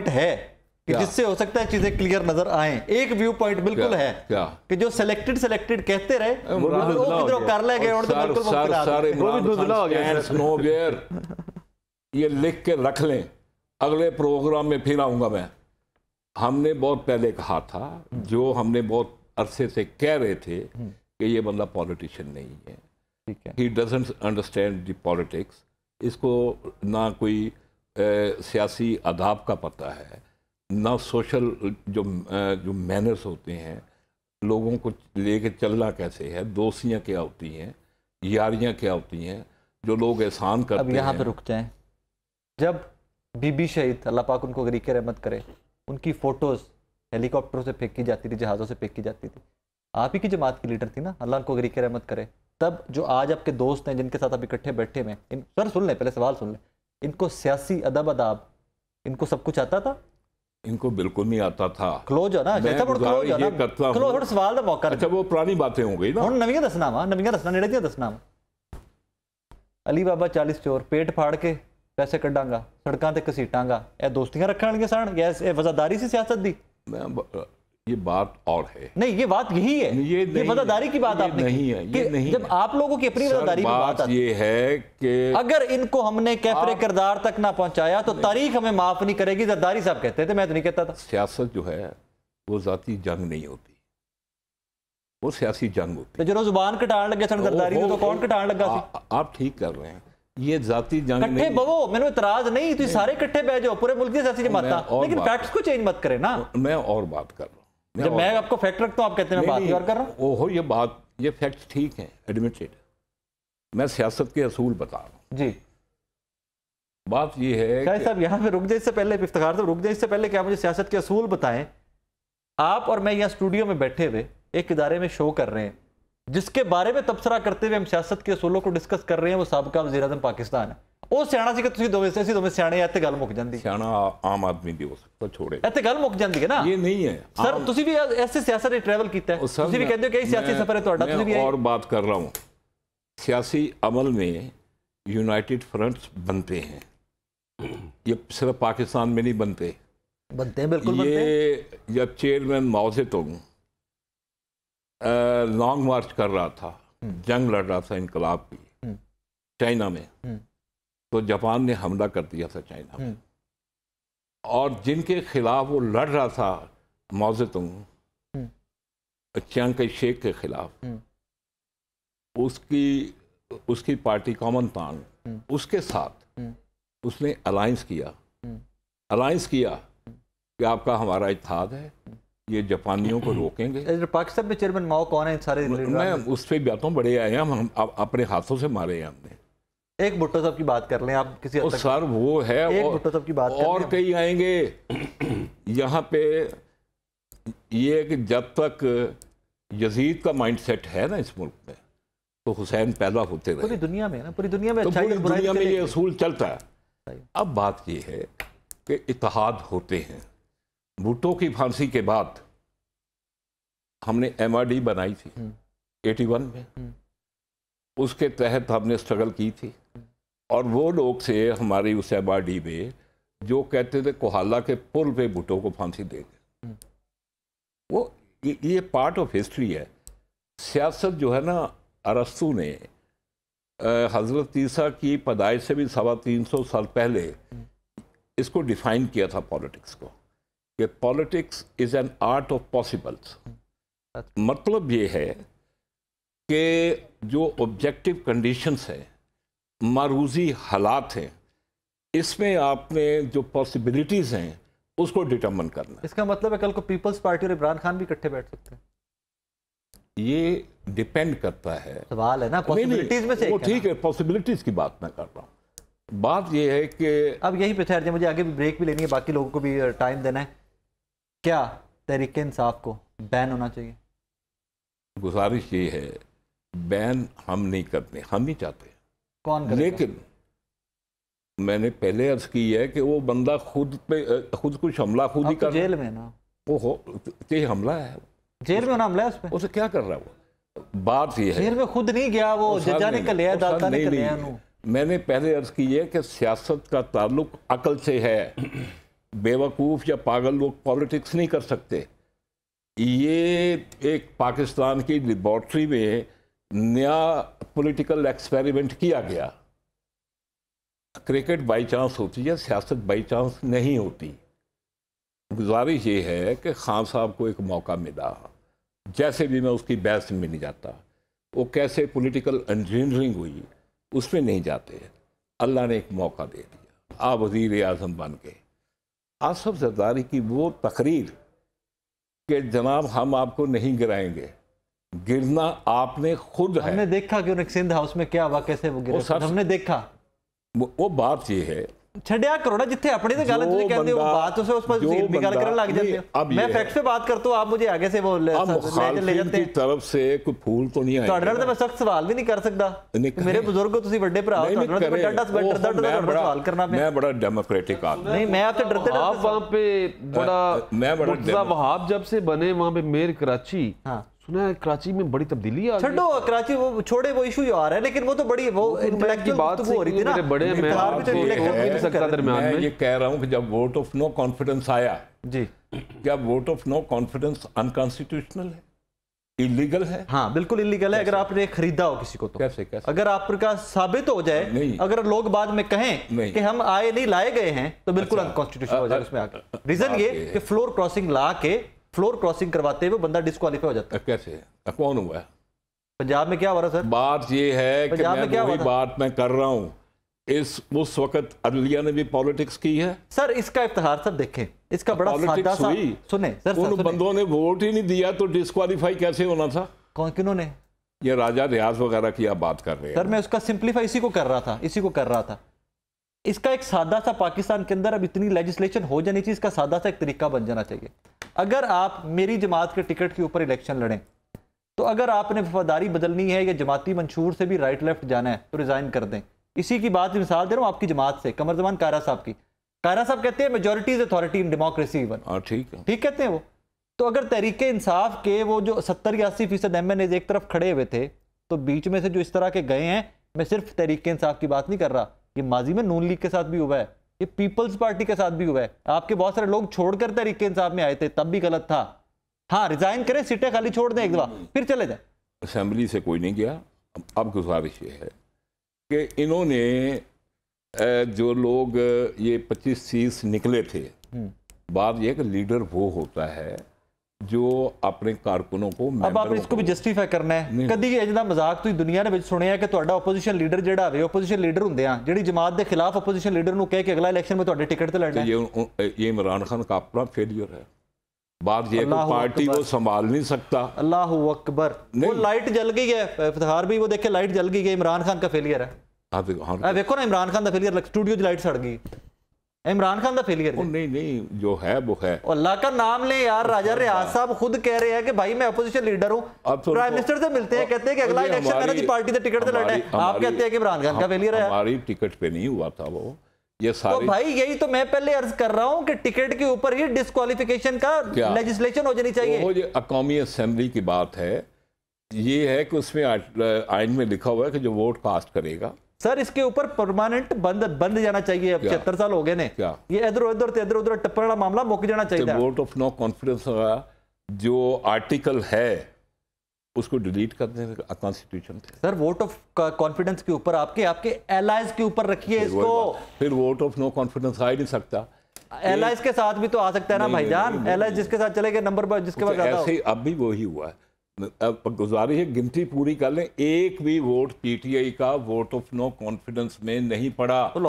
Point है कि जिससे हो सकता है चीजें क्लियर नजर आए एक व्यू पॉइंट बिल्कुल है कि जो सिलेक्टेड सिलेक्टेड कहते रहे वो कर ले गए तो ये लिख के रख लें अगले प्रोग्राम में फिर आऊंगा मैं हमने बहुत पहले कहा था जो हमने बहुत अरसे से कह रहे थे कि ये बंदा पॉलिटिशियन नहीं है ठीक है he doesn't understand the politics इसको ना कोई सियासी आदाब का पता है ना सोशल जो जो मैनर्स होते हैं लोगों को लेके चलना कैसे है दोस्तियाँ क्या होती हैं यारियाँ क्या होती हैं जो लोग एहसान करते अब यहाँ पर रुक हैं जब बीबी शहीद अल्लाह पाक उनको गरीक रहमत करे उनकी फ़ोटोज़ हेलीकॉप्टरों से फेंकी जाती थी जहाज़ों से फेंकी जाती थी आप ही की जमात की लीडर थी ना अल्लाह उनको गरीक रहमत करे तब जो आज आपके दोस्त हैं जिनके साथ आप इकट्ठे बैठे में इन सर सुन लें पहले सवाल सुन लें इनको सियासी अदब अदाब इनको सब कुछ आता था इनको बिल्कुल नहीं आता था क्लोज है ना मैं क्लोज है ना करता क्लोज थोड़ा सवाल ਦਾ ਮੌਕਾ ਅੱਛਾ ਉਹ ਪੁਰਾਣੀ ਬਾਤਾਂ ਹੋ ਗਈ ਨਾ ਹੁਣ ਨਵੀਆਂ ਦੱਸਣਾ ਵਾ ਨਵੀਆਂ ਦੱਸਣਾ ਨੇੜੇ ਦੀਆਂ ਦੱਸਣਾ ਵਾ ਅਲੀ ਬਾਬਾ 40 ਚੋਰ ਪੇਟ ਫਾੜ ਕੇ ਪੈਸੇ ਕੱਢਾਂਗਾ ਸੜਕਾਂ ਤੇ ਕਸੀਟਾਂਗਾ ਇਹ ਦੋਸਤੀਆਂ ਰੱਖਣ ਵਾਲੀਆਂ ਸਨ ਗੈਸ ਇਹ ਵਜ਼ਾਦਾਰੀ ਸੀ ਸਿਆਸਤ ਦੀ ये बात और है नहीं ये बात यही है ये, ये वजादारी की बात आपने नहीं है ये नहीं जब आप लोगों की अपनी वजादारी बात, बात ये है कि अगर इनको हमने कैफरे किरदार तक ना पहुंचाया तो तारीख हमें माफ नहीं करेगी जरदारी साहब कहते थे मैं तो नहीं कहता था सियासत जो है वो जाती जंग नहीं होती वो सियासी जंग होती तो है जो जुबान कटान लगे सन जरदारी तो कौन कटान लगा आप ठीक कर रहे हैं ये जाति जंग इकट्ठे बवो मैंने इतराज नहीं तो सारे इकट्ठे बह जाओ पूरे मुल्क की सियासी जमात लेकिन फैक्ट्स को चेंज मत करें ना मैं और बात कर रहा हूँ जब मैं आपको फैक्ट रखता हूँ आप कहते हैं बात कर रहा हूँ ओहो ये बात ये फैक्ट ठीक है एडमिटेड मैं सियासत के असूल बता रहा हूँ जी बात ये है शाहिद साहब यहाँ पे रुक जाए इससे पहले इफ्तार साहब रुक जाए इससे पहले क्या मुझे सियासत के असूल बताएं आप और मैं यहाँ स्टूडियो में बैठे हुए एक इदारे में शो कर रहे हैं जिसके बारे में तबसरा करते हुए हम सियासत के असूलों को डिस्कस कर रहे हैं वो सबका वजी पाकिस्तान है ਉਹ ਸਿਆਣਾ ਸੀ ਕਿ ਤੁਸੀਂ ਦੋਵੇਂ ਅਸੀਂ ਦੋਵੇਂ ਸਿਆਣੇ ਆ ਤੇ ਗੱਲ ਮੁੱਕ ਜਾਂਦੀ ਸਿਆਣਾ ਆਮ ਆਦਮੀ ਦੀ ਹੋ ਸਕਦਾ ਛੋੜੇ ਇੱਥੇ ਗੱਲ ਮੁੱਕ ਜਾਂਦੀ ਹੈ ਨਾ ਇਹ ਨਹੀਂ ਹੈ ਸਰ ਤੁਸੀਂ ਵੀ ਐਸੇ ਸਿਆਸਤ ਦੇ ਟਰੈਵਲ ਕੀਤਾ ਤੁਸੀਂ और बात कर रहा हूँ सियासी अमल में यूनाइटेड फ्रंट्स बनते हैं ये सिर्फ पाकिस्तान में नहीं बनते बनते हैं बिल्कुल ये जब चेयरमैन माओजे तुम लॉन्ग मार्च कर रहा था जंग लड़ रहा था इनकलाब की चाइना में तो जापान ने हमला कर दिया था चाइना हम्म। और जिनके खिलाफ वो लड़ रहा था मोजतुंग हम्म। चंग के शेख के खिलाफ हम्म। उसकी उसकी पार्टी कॉमन तांग उसके साथ उसने अलायंस किया अलायंस किया कि आपका हमारा इतिहाद है ये जापानियों को रोकेंगे पाकिस्तान में चेयरमैन माओ कौन है सारे मैं उस पर भी आता हूँ बड़े आए हम अपने हाथों से मारे हैं हमने एक भुट्टो साहब की बात कर लें आप किसी ओ, सर वो है एक भुट्टो साहब की बात और कई आएंगे यहाँ पे ये कि जब तक यजीद का माइंडसेट है ना इस मुल्क में तो हुसैन पैदा होते रहे पूरी दुनिया में ना पूरी दुनिया में अच्छा तो पूरी दुनिया में ये असूल चलता है अब बात ये है कि इतिहाद होते हैं भुट्टो की फांसी के बाद हमने एम बनाई थी एटी हम्म। में हम्म। उसके तहत हमने स्ट्रगल की थी और वो लोग थे हमारी उस एबाडी में जो कहते थे कोहाला के पुल पे भुटो को फांसी देंगे वो ये, पार्ट ऑफ हिस्ट्री है सियासत जो है ना अरस्तु ने हज़रत तीसा की पदाइश से भी सवा तीन सौ साल पहले इसको डिफाइन किया था पॉलिटिक्स को कि politics is an art of possibles मतलब ये है कि जो ऑब्जेक्टिव कंडीशंस हैं मारूजी हालात हैं इसमें आपने जो पॉसिबिलिटीज़ हैं उसको डिटर्मन करना इसका मतलब है कल को पीपल्स पार्टी और इमरान खान भी इकट्ठे बैठ सकते हैं ये डिपेंड करता है सवाल है ना पॉसिबिलिटीज में से वो ठीक है पॉसिबिलिटीज की बात मैं कर रहा हूँ बात यह है कि अब यही पे ठहर मुझे आगे भी ब्रेक भी लेनी है बाकी लोगों को भी टाइम देना है क्या तरीके इंसाफ को बैन होना चाहिए गुजारिश ये है बैन हम नहीं करते हम ही चाहते कौन करेगा? लेकिन मैंने पहले अर्ज की है कि वो बंदा खुद पे खुद कुछ हमला खुद ही तो कर जेल में ना वो हो हमला है जेल में हमला है उस पे उसे क्या कर रहा है वो बात ये है जेल में खुद नहीं गया वो जजा ने कर लिया दाता ने कर लिया मैंने पहले अर्ज की है कि सियासत का ताल्लुक अकल से है बेवकूफ़ या पागल लोग पॉलिटिक्स नहीं कर सकते ये एक पाकिस्तान की लेबॉर्ट्री में नया पॉलिटिकल एक्सपेरिमेंट किया गया क्रिकेट बाई चांस होती है सियासत बाई चांस नहीं होती गुजारिश ये है कि खान साहब को एक मौका मिला जैसे भी मैं उसकी बहस में नहीं जाता वो कैसे पॉलिटिकल इंजीनियरिंग हुई उसमें नहीं जाते अल्लाह ने एक मौका दे दिया आप वजीर अजम बन गए आसफ जरदारी की वो तकरीर कि जनाब हम आपको नहीं गिराएंगे गिरना आपने खुद है हमने देखा कि सिंध हाउस में क्या हुआ कैसे वो गिरे वो हमने देखा वो, वो बात ये है ਛੱਡਿਆ ਕਰੋ ਨਾ ਜਿੱਥੇ ਆਪਣੀ ਤੇ ਗੱਲ ਤੁਸੀਂ ਕਹਿੰਦੇ ਹੋ ਬਾਤ ਤੁਸੀਂ ਉਸ पर सीट निकाल कर लग जाते हो मैं फैक्ट पे बात करता हूं आप मुझे आगे से वो ले, जाते हैं तरफ से कोई फूल तो नहीं आया ਤੁਹਾਡੇ ਨਾਲ ਤਾਂ ਮੈਂ ਸਖਤ ਸਵਾਲ ਵੀ ਨਹੀਂ ਕਰ ਸਕਦਾ ਮੇਰੇ ਬਜ਼ੁਰਗ ਤੁਸੀਂ ਵੱਡੇ ਭਰਾ ਹੋ ਤੁਹਾਡੇ ਨਾਲ ਸਵੈਟਰ ਦਾ ਤੁਹਾਡਾ ਸਵਾਲ ਕਰਨਾ ਮੈਂ ਬੜਾ ਡੈਮੋਕ੍ਰੈटिक आदमी नहीं मैं आपसे डरते आप वहां पे बड़ा मैं बड़ा वहाब जब से बने वहां पे मेयर कराची हां सुना है कराची में बड़ी तब्दीली आ छोड़ो कराची वो छोड़े वो इशू जो आ रहा है लेकिन वो तो बड़ी वो की बात तो हो रही थी ना बड़े मैं मैं ये कह रहा हूँ कि जब वोट ऑफ नो कॉन्फिडेंस आया जी क्या vote of no confidence unconstitutional है इलीगल है हाँ बिल्कुल इलीगल है अगर आपने खरीदा हो किसी को तो कैसे कैसे अगर आपका साबित हो जाए अगर लोग बाद में कहें कि हम आए नहीं लाए गए हैं तो बिल्कुल अनकॉन्स्टिट्यूशन अच्छा। हो जाए उसमें आगे रीजन ये कि फ्लोर क्रॉसिंग ला के फ्लोर क्रॉसिंग करवाते हुए बंदा डिस्कालीफाई हो जाता है कैसे कौन हुआ है पंजाब में क्या हो रहा सर बात ये है कि मैं क्या वही बात मैं कर रहा हूँ इस उस वक्त अदलिया ने भी पॉलिटिक्स की है सर इसका इफ्तार सर देखें इसका बड़ा सादा सा सुने सर उन बंदों ने वोट ही नहीं दिया तो डिस्कालीफाई कैसे होना था कौन किनों ने ये राजा रियाज वगैरह की आप बात कर रहे हैं सर मैं उसका सिंप्लीफाई इसी को कर रहा था इसी को कर रहा था इसका एक सादा सा पाकिस्तान के अंदर अब इतनी लेजिस्लेशन हो जानी चाहिए इसका सादा सा एक तरीका बन जाना चाहिए अगर आप मेरी जमात के टिकट के ऊपर इलेक्शन लड़ें तो अगर आपने वफादारी बदलनी है या जमाती मंशूर से भी राइट लेफ्ट जाना है तो रिज़ाइन कर दें इसी की बात मिसाल दे रहा हूँ आपकी जमात से कमर जमान कारा साहब की कारा साहब कहते हैं majority is authority in democracy even ठीक है ठीक कहते हैं वो तो अगर तहरीक इंसाफ के वो जो सत्तर या अस्सी फीसद एम एन एज एक तरफ खड़े हुए थे तो बीच में से जो इस तरह के गए हैं मैं सिर्फ तहरीक इंसाफ की बात नहीं कर रहा ये माजी में नून लीग के साथ भी हुआ है ये पीपल्स पार्टी के साथ भी हुआ है आपके बहुत सारे लोग छोड़कर तरीके इंसाफ में आए थे तब भी गलत था हाँ रिजाइन करें सीटें खाली छोड़ दें एक दफा हम्म। फिर चले जाए असेंबली से कोई नहीं गया अब गुजारिश ये है कि इन्होंने जो लोग ये पच्चीस सीट निकले थे हम्म। बात यह कि लीडर वो होता है जो अपने कारकुनों को अब आपने इसको भी ਜਸਟੀਫਾਈ ਕਰਨਾ ਹੈ ਕਦੀ ਇਹ ਜਿਹਦਾ ਮਜ਼ਾਕ ਤੁਸੀਂ ਦੁਨੀਆ ਦੇ ਵਿੱਚ ਸੁਣਿਆ ਕਿ ਤੁਹਾਡਾ ਆਪੋਜੀਸ਼ਨ ਲੀਡਰ ਜਿਹੜਾ ਹੋਵੇ ਆਪੋਜੀਸ਼ਨ ਲੀਡਰ ਹੁੰਦੇ ਆ ਜਿਹੜੀ ਜਮਾਤ ਦੇ ਖਿਲਾਫ ਆਪੋਜੀਸ਼ਨ ਲੀਡਰ ਨੂੰ ਕਹੇ ਕਿ ਅਗਲਾ ਇਲੈਕਸ਼ਨ ਵਿੱਚ ਤੁਹਾਡੇ ਟਿਕਟ ਤੇ ਲੜਨਾ ਹੈ ਇਹ ਇਮਰਾਨ ਖਾਨ का अपना फेलियर है बात यह कि पार्टी को संभाल नहीं सकता अल्लाह अकबर वो लाइट जल गई है फतहार भी वो देखे लाइट जल गई है इमरान खान का फेलियर है हाँ देखो ना इमरान खान का फेलियर स्टूडियो की लाइट सड़ गई इमरान खान का फेलियर है नहीं नहीं जो है वो है अल्लाह का नाम ले यार राजा रियाज साहब खुद कह रहे हैं कि भाई मैं अपोजिशन लीडर हूँ प्राइम मिनिस्टर से मिलते हैं कहते हैं कि अगला इलेक्शन मेरा जी पार्टी से टिकट से लड़े आप कहते हैं कि इमरान खान का फेलियर है हमारी टिकट पे नहीं हुआ था वो ये सारे तो भाई यही तो मैं पहले अर्ज कर रहा हूँ कि टिकट के ऊपर ही डिस्कालिफिकेशन का लेजिस्लेशन हो जानी चाहिए अकौमी असम्बली की बात है ये है कि उसमें आइन में लिखा हुआ है कि जो वोट कास्ट करेगा सर इसके ऊपर परमानेंट बंद बंद जाना चाहिए अब छिहत्तर साल हो गए ने ये इधर उधर तो इधर उधर टप्पर वाला मामला मुक जाना चाहिए वोट ऑफ नो कॉन्फिडेंस होगा जो आर्टिकल है उसको डिलीट कर दें constitution sir vote of confidence के ऊपर आपके आपके एलाइज के ऊपर रखिए इसको फिर वोट ऑफ नो कॉन्फिडेंस आ ही नहीं सकता एलाइज के साथ भी तो आ सकता है ना भाईजान एलाइज जिसके साथ चले गए नंबर जिसके बाद अच्छा, अब भी वही हुआ है गुजारिश है गिनती पूरी कर लें एक भी वोट पीटीआई का वोट ऑफ नो कॉन्फिडेंस में नहीं पड़ा